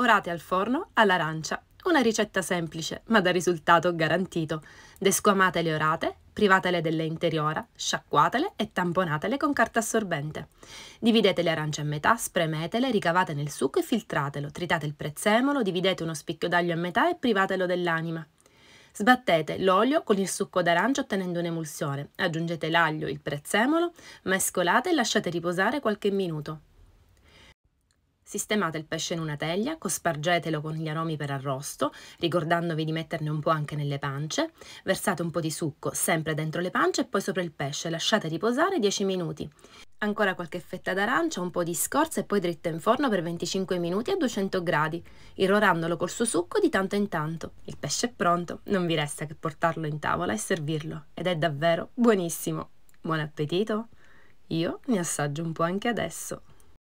orate al forno all'arancia. Una ricetta semplice, ma da risultato garantito. Desquamate le orate, privatele dell'interiora, sciacquatele e tamponatele con carta assorbente. Dividete le arance a metà, spremetele, ricavate nel succo e filtratelo. Tritate il prezzemolo, dividete uno spicchio d'aglio a metà e privatelo dell'anima. Sbattete l'olio con il succo d'arancia ottenendo un'emulsione. Aggiungete l'aglio, il prezzemolo, mescolate e lasciate riposare qualche minuto. Sistemate il pesce in una teglia, cospargetelo con gli aromi per arrosto, ricordandovi di metterne un po' anche nelle pance, versate un po' di succo sempre dentro le pance e poi sopra il pesce, lasciate riposare 10 minuti. Ancora qualche fetta d'arancia, un po' di scorza e poi dritta in forno per 25 minuti a 200 gradi, irrorandolo col suo succo di tanto in tanto. Il pesce è pronto, non vi resta che portarlo in tavola e servirlo, ed è davvero buonissimo. Buon appetito! Io ne assaggio un po' anche adesso.